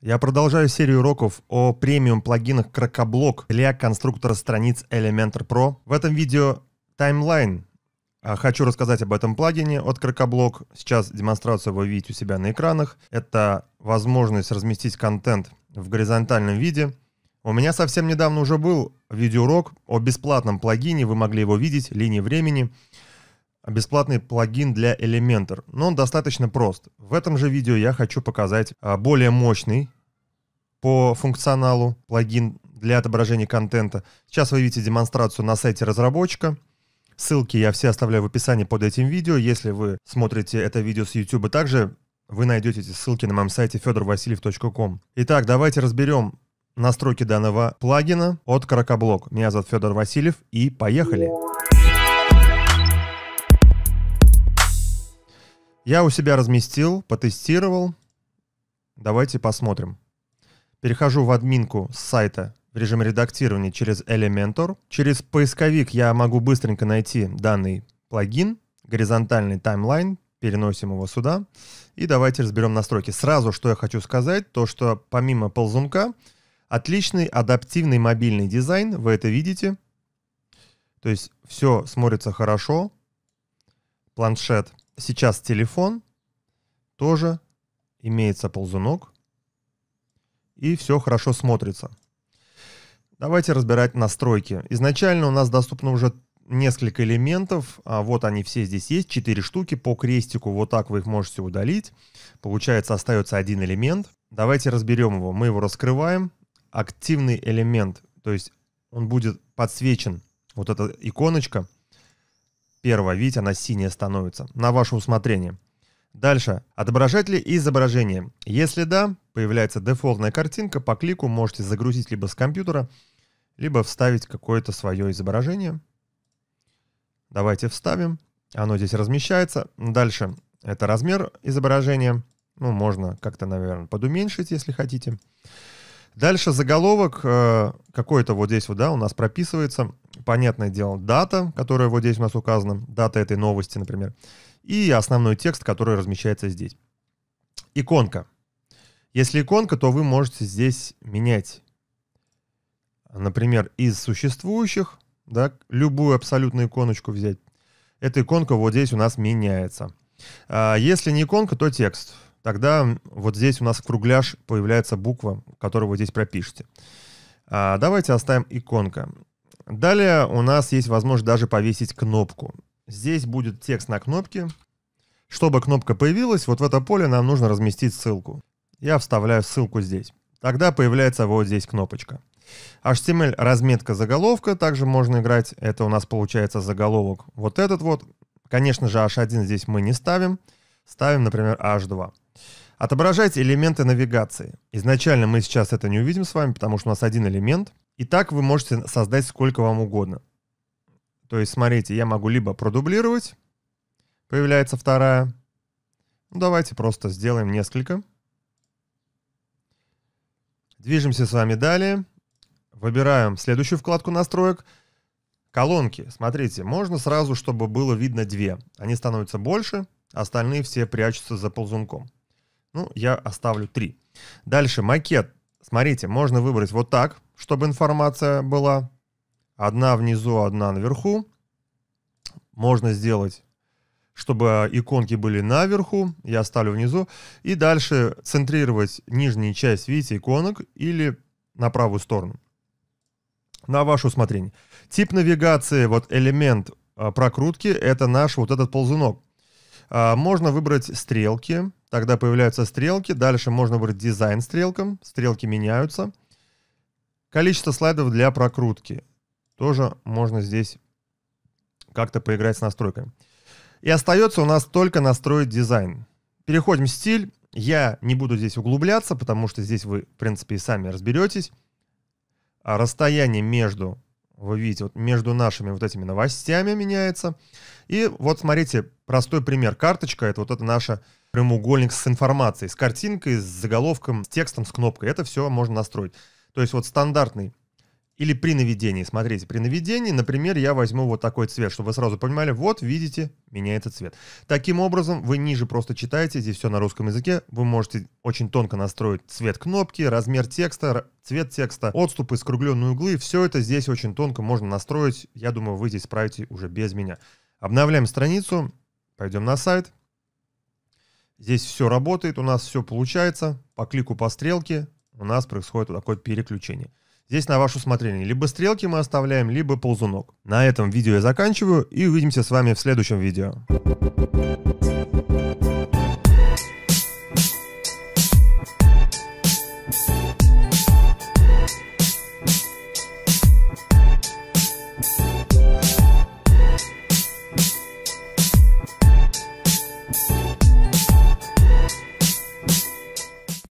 Я продолжаю серию уроков о премиум-плагинах Кракоблок для конструктора страниц Elementor Pro. В этом видео таймлайн. А, хочу рассказать об этом плагине от Кракоблок. Сейчас демонстрацию вы видите у себя на экранах. Это возможность разместить контент в горизонтальном виде. У меня совсем недавно уже был видеоурок о бесплатном плагине, вы могли его видеть, линии времени бесплатный плагин для Elementor, но он достаточно прост. В этом же видео я хочу показать а, более мощный по функционалу плагин для отображения контента. Сейчас вы видите демонстрацию на сайте разработчика. Ссылки я все оставляю в описании под этим видео. Если вы смотрите это видео с YouTube, также вы найдете эти ссылки на моем сайте fedorvasiliev.com. Итак, давайте разберем настройки данного плагина от Кракоблок. Меня зовут Федор Васильев и поехали! Поехали! Я у себя разместил, потестировал. Давайте посмотрим. Перехожу в админку с сайта в режим редактирования через Elementor. Через поисковик я могу быстренько найти данный плагин, горизонтальный таймлайн, переносим его сюда. И давайте разберем настройки. Сразу, что я хочу сказать, то что помимо ползунка, отличный адаптивный мобильный дизайн, вы это видите. То есть все смотрится хорошо. Планшет Сейчас телефон тоже имеется ползунок. И все хорошо смотрится. Давайте разбирать настройки. Изначально у нас доступно уже несколько элементов. А вот они все здесь есть. Четыре штуки по крестику. Вот так вы их можете удалить. Получается остается один элемент. Давайте разберем его. Мы его раскрываем. Активный элемент. То есть он будет подсвечен. Вот эта иконочка Первое, видите, она синяя становится. На ваше усмотрение. Дальше. Отображать ли изображение? Если да, появляется дефолтная картинка. По клику можете загрузить либо с компьютера, либо вставить какое-то свое изображение. Давайте вставим. Оно здесь размещается. Дальше. Это размер изображения. Ну, можно как-то, наверное, подуменьшить, если хотите. Дальше заголовок э, какой-то вот здесь вот, да, у нас прописывается понятное дело, дата, которая вот здесь у нас указана, дата этой новости, например, и основной текст, который размещается здесь. Иконка. Если иконка, то вы можете здесь менять, например, из существующих, да, любую абсолютно иконочку взять. Эта иконка вот здесь у нас меняется. А если не иконка, то текст. Тогда вот здесь у нас кругляш появляется буква, которую вы здесь пропишете. А давайте оставим иконка. Далее у нас есть возможность даже повесить кнопку. Здесь будет текст на кнопке. Чтобы кнопка появилась, вот в это поле нам нужно разместить ссылку. Я вставляю ссылку здесь. Тогда появляется вот здесь кнопочка. HTML разметка заголовка, также можно играть. Это у нас получается заголовок вот этот вот. Конечно же H1 здесь мы не ставим. Ставим, например, H2. Отображайте элементы навигации. Изначально мы сейчас это не увидим с вами, потому что у нас один элемент. И так вы можете создать сколько вам угодно. То есть, смотрите, я могу либо продублировать, появляется вторая. Ну, давайте просто сделаем несколько. Движемся с вами далее. Выбираем следующую вкладку настроек. Колонки. Смотрите, можно сразу, чтобы было видно две. Они становятся больше, остальные все прячутся за ползунком. Ну, я оставлю три. Дальше макет. Смотрите, можно выбрать вот так, чтобы информация была. Одна внизу, одна наверху. Можно сделать чтобы иконки были наверху, я оставлю внизу, и дальше центрировать нижнюю часть, видите, иконок или на правую сторону. На ваше усмотрение. Тип навигации, вот элемент э, прокрутки, это наш вот этот ползунок. А, можно выбрать стрелки, Тогда появляются стрелки, дальше можно выбрать дизайн стрелкам, стрелки меняются. Количество слайдов для прокрутки. Тоже можно здесь как-то поиграть с настройками. И остается у нас только настроить дизайн. Переходим в стиль. Я не буду здесь углубляться, потому что здесь вы, в принципе, и сами разберетесь. А расстояние между вы видите, вот между нашими вот этими новостями меняется. И вот смотрите, простой пример. Карточка — это вот это наша прямоугольник с информацией, с картинкой, с заголовком, с текстом, с кнопкой. Это все можно настроить. То есть вот стандартный или при наведении, смотрите, при наведении, например, я возьму вот такой цвет, чтобы вы сразу понимали, вот, видите, меняется цвет. Таким образом, вы ниже просто читаете, здесь все на русском языке, вы можете очень тонко настроить цвет кнопки, размер текста, цвет текста, отступы, скругленные углы, все это здесь очень тонко можно настроить, я думаю, вы здесь справитесь уже без меня. Обновляем страницу, пойдем на сайт, здесь все работает, у нас все получается, по клику по стрелке у нас происходит вот такое переключение. Здесь на ваше усмотрение. Либо стрелки мы оставляем, либо ползунок. На этом видео я заканчиваю и увидимся с вами в следующем видео.